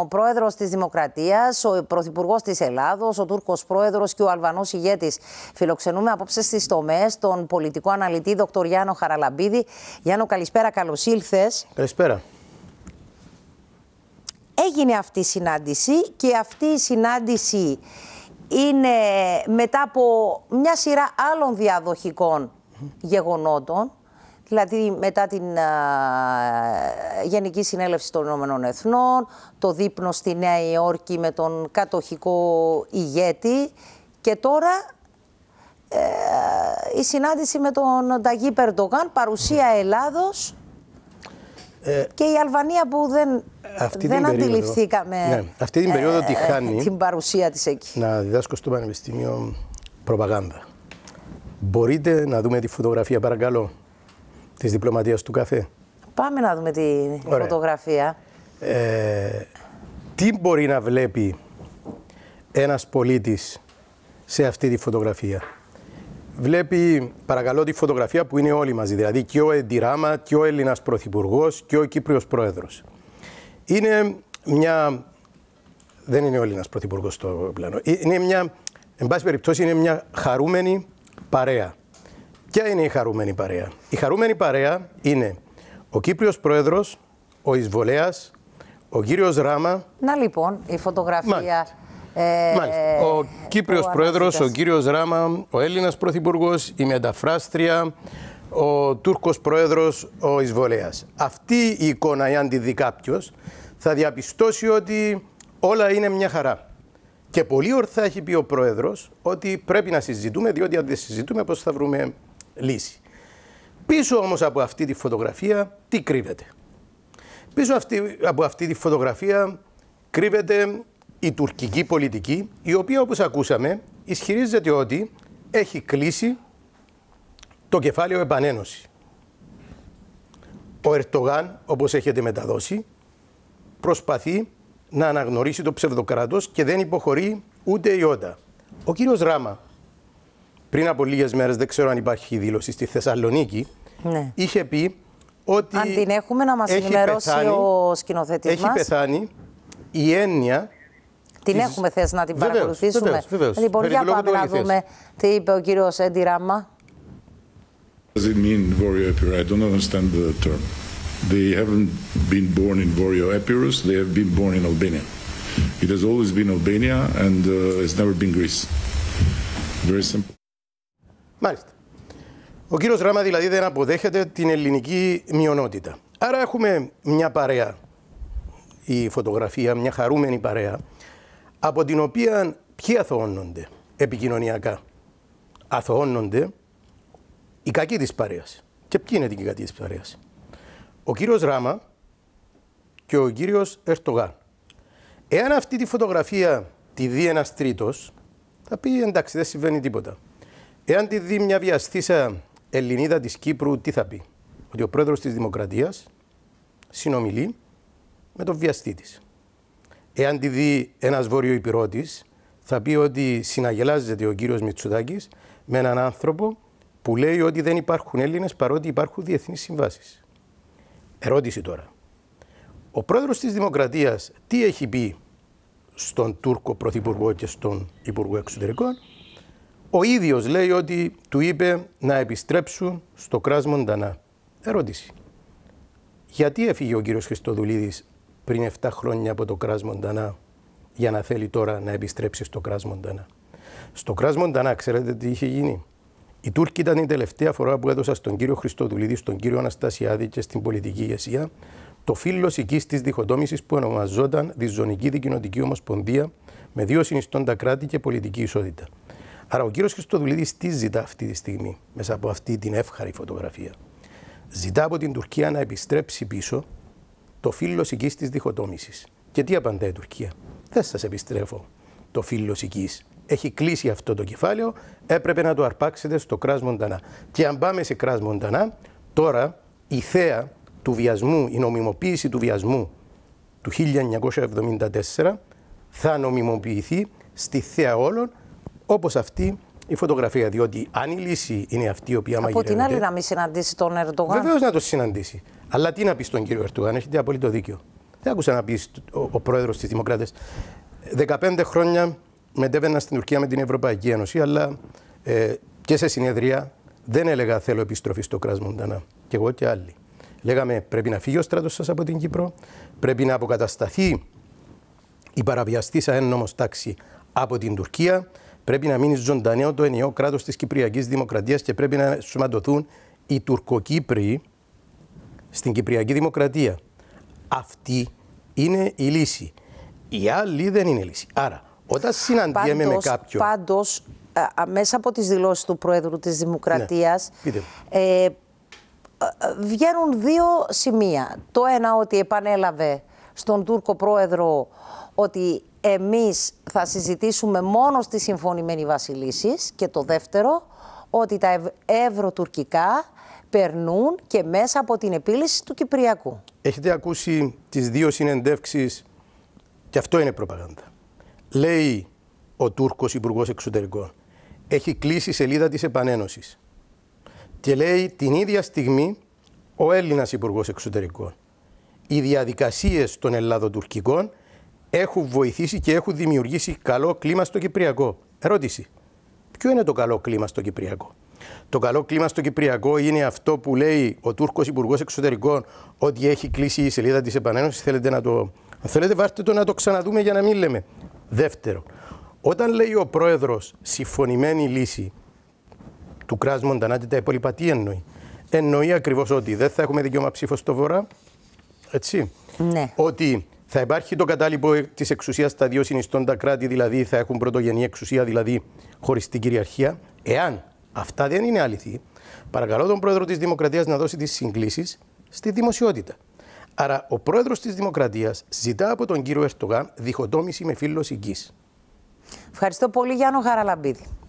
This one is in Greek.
Ο πρόεδρος της Δημοκρατίας, ο πρωθυπουργός της Ελλάδος, ο Τούρκος πρόεδρος και ο Αλβανός ηγέτης. Φιλοξενούμε απόψε στις τομέ τον πολιτικό αναλυτή Δ. Γιάννο Χαραλαμπίδη. Γιάννο, καλησπέρα, καλώς ήλθες. Καλησπέρα. Έγινε αυτή η συνάντηση και αυτή η συνάντηση είναι μετά από μια σειρά άλλων διαδοχικών γεγονότων δηλαδή μετά την Γενική Συνέλευση των Ηνωμένων Εθνών, το δείπνο στη Νέα Υόρκη με τον κατοχικό ηγέτη και τώρα ε, η συνάντηση με τον Νταγί Περντογάν, παρουσία ναι. Ελλάδος ε, και η Αλβανία που δεν, δεν την αντιληφθήκαμε ναι, αυτή την περίοδο ε, τη ε, χάνει την παρουσία της εκεί. Να διδάσκω στο Πανεπιστήμιο προπαγάνδα. Μπορείτε να δούμε τη φωτογραφία παρακαλώ της διπλωματίας του καφέ. Πάμε να δούμε τη φωτογραφία. Ε, τι μπορεί να βλέπει ένας πολίτης σε αυτή τη φωτογραφία. Βλέπει, παρακαλώ, τη φωτογραφία που είναι όλοι μαζί, δηλαδή και ο Εντιράμα, και ο Έλληνας Πρωθυπουργός και ο Κύπριος Πρόεδρος. Είναι μια... Δεν είναι ο Έλληνας Πρωθυπουργός στο πλάνο. Ε, είναι μια, εν πάση περιπτώσει, είναι μια χαρούμενη παρέα. Ποια είναι η χαρούμενη παρέα. Η χαρούμενη παρέα είναι ο Κύπριος Πρόεδρος, ο Ισβολέας, ο κύριος Ράμα. Να λοιπόν, η φωτογραφία... Μάλιστα. Ε, Ο Κύπριος ο Πρόεδρος, ο κύριος Ράμα, ο Έλληνας Πρωθυπουργός, η μεταφράστρια, ο Τούρκος Πρόεδρος, ο Ισβολέας. Αυτή η εικόνα, αν τη δει κάποιος, θα διαπιστώσει ότι όλα είναι μια χαρά. Και πολύ ορθά έχει πει ο Πρόεδρος ότι πρέπει να συζητούμε, διότι αν δεν συζητούμε πώς θα βρούμε λύση. Πίσω όμως από αυτή τη φωτογραφία τι κρύβεται. Πίσω αυτή, από αυτή τη φωτογραφία κρύβεται η τουρκική πολιτική, η οποία όπως ακούσαμε ισχυρίζεται ότι έχει κλείσει το κεφάλαιο επανένωση. Ο Ερτογάν, όπως έχετε μεταδώσει, προσπαθεί να αναγνωρίσει το ψευδοκράτος και δεν υποχωρεί ούτε η Ο κύριος Ράμα, πριν από λίγες μέρες, δεν ξέρω αν υπάρχει δήλωση στη Θεσσαλονίκη, ναι. είχε πει ότι. Αν την έχουμε, να μας ενημερώσει πεθάνει, ο σκηνοθέτης Έχει μας. πεθάνει η έννοια. Την της... έχουμε θέσει να την βεβαίως, παρακολουθήσουμε. Βεβαίως, βεβαίως. Λοιπόν, για πάμε να δούμε τι είπε ο κύριος Έντι Ράμα. Does it mean Vorio Epirus? I don't understand the term. They haven't been born in Vorio Epirus, they have been born in Albania. It has always been Albania and uh, it's never been Greece. Very simple. Μάλιστα. Ο κύριος Ράμα δηλαδή δεν αποδέχεται την ελληνική μειονότητα. Άρα έχουμε μια παρέα, η φωτογραφία, μια χαρούμενη παρέα, από την οποία ποιοι αθωώνονται επικοινωνιακά. Αθωώνονται οι κακοί της παρέας. Και ποιοι είναι οι κακοί της παρέας. Ο κύριος Ράμα και ο κύριος Ερτογάν. Εάν αυτή τη φωτογραφία τη δει ένας τρίτος, θα πει εντάξει δεν συμβαίνει τίποτα. Εάν τη δει μια βιαστήσα Ελληνίδα της Κύπρου, τι θα πει. Ότι ο πρόεδρος της Δημοκρατίας συνομιλεί με τον βιαστή της. Εάν τη δει ένας βόρειο υπηρώτης, θα πει ότι συναγελάζεται ο κύριος Μητσουδάκη με έναν άνθρωπο που λέει ότι δεν υπάρχουν Έλληνες παρότι υπάρχουν διεθνείς συμβάσεις. Ερώτηση τώρα. Ο πρόεδρος της Δημοκρατίας τι έχει πει στον Τούρκο Πρωθυπουργό και στον Υπουργό Εξωτερικών ο ίδιος λέει ότι του είπε να επιστρέψουν στο κράς Μοντανά. Ερώτηση. Γιατί έφυγε ο κύριος Χριστοδουλίδης πριν 7 χρόνια από το κράς Μοντανά για να θέλει τώρα να επιστρέψει στο κράς Μοντανά. Στο κράς Μοντανά ξέρετε τι είχε γίνει. Η Τούρκοι ήταν η τελευταία φορά που έδωσα στον κύριο Χριστοδουλίδη, στον κύριο Αναστασιάδη και στην πολιτική ηγεσία το φύλλο οικής της διχοτόμησης που ονομαζόταν Διζωνική Δικοινοτική Ομοσπονδία με δύο συνιστόντα κράτη και πολιτική ισότητα. Άρα ο κύριος Χριστοδουλίδης τι ζητά αυτή τη στιγμή μέσα από αυτή την εύχαρη φωτογραφία. Ζητά από την Τουρκία να επιστρέψει πίσω το φίλο οική της διχοτόμησης. Και τι απαντάει η Τουρκία. Δεν σας επιστρέφω το φίλο οική. Έχει κλείσει αυτό το κεφάλαιο, έπρεπε να το αρπάξετε στο Κρά Μοντανά. Και αν πάμε σε Κρά Μοντανά, τώρα η θέα του βιασμού, η νομιμοποίηση του βιασμού του 1974 θα νομιμοποιηθεί στη θέα όλων όπως αυτή η φωτογραφία. Διότι αν η λύση είναι αυτή η οποία μαγειρεύεται. Από την άλλη, να μην συναντήσει τον Ερντογάν. Βεβαίως να το συναντήσει. Αλλά τι να πεις στον κύριο Ερντογάν, έχετε απολύτω δίκιο. Δεν άκουσα να πεις ο, ο πρόεδρος της Δημοκράτε. 15 χρόνια μετέβαινα στην Τουρκία με την Ευρωπαϊκή Ένωση, αλλά ε, και σε συνεδρία δεν έλεγα θέλω επιστροφή στο κράτο Μοντανά. Και εγώ και άλλοι. Λέγαμε πρέπει να φύγει ο στρατό σας από την Κύπρο, πρέπει να αποκατασταθεί η παραβιαστή σαν νόμος τάξη από την Τουρκία Πρέπει να μείνει ζωντανό το ενιαίο κράτος της Κυπριακής Δημοκρατίας και πρέπει να σωματωθούν οι Τουρκοκύπροι στην Κυπριακή Δημοκρατία. Αυτή είναι η λύση. Η άλλη δεν είναι λύση. Άρα, όταν συναντιέμαι πάντως, με κάποιον. Πάντως, ε, μέσα από τις δηλώσεις του Προέδρου της Δημοκρατίας. Ναι, ε, ε, βγαίνουν δύο σημεία. Το ένα ότι επανέλαβε στον Τούρκο Πρόεδρο ότι εμείς θα συζητήσουμε μόνο στη συμφωνημένη βασιλίσεις και το δεύτερο, ότι τα ευρωτουρκικά περνούν και μέσα από την επίλυση του Κυπριακού. Έχετε ακούσει τις δύο συνεντεύξεις και αυτό είναι προπαγάνδα. Λέει ο Τούρκος Υπουργός Εξωτερικών. Έχει κλείσει σελίδα της επανένωσης. Και λέει την ίδια στιγμή ο Έλληνας Υπουργός Εξωτερικών. Οι διαδικασίες των Ελλάδο-Τουρκικών έχουν βοηθήσει και έχουν δημιουργήσει καλό κλίμα στο Κυπριακό. Ερώτηση. Ποιο είναι το καλό κλίμα στο Κυπριακό. Το καλό κλίμα στο Κυπριακό είναι αυτό που λέει ο Τούρκος Υπουργός Εξωτερικών ότι έχει κλείσει η σελίδα της επανένωσης. Θέλετε να το... Θέλετε βάρτε το να το ξαναδούμε για να μην λέμε. Δεύτερο, όταν λέει ο πρόεδρος συμφωνημένη λύση του κράτου Μοντανάτη, τα υπόλοιπα τι εννοεί. Εννοεί ακριβώς ότι δεν θα έχουμε δικαίωμα ψήφο στο Βορρά. Έτσι. Ναι. Ότι θα υπάρχει το κατάλοιπο της εξουσίας στα δύο συνιστόντα κράτη, δηλαδή θα έχουν πρωτογενή εξουσία, δηλαδή χωριστή κυριαρχία. Εάν αυτά δεν είναι αληθή, παρακαλώ τον πρόεδρο της Δημοκρατίας να δώσει τις συγκλήσεις στη δημοσιότητα. Άρα, ο πρόεδρος της Δημοκρατίας ζητά από τον κύριο Ερτογάν διχοτόμηση με φίλο υγιή. Ευχαριστώ πολύ, Γιάννο Χαραλαμπίδη.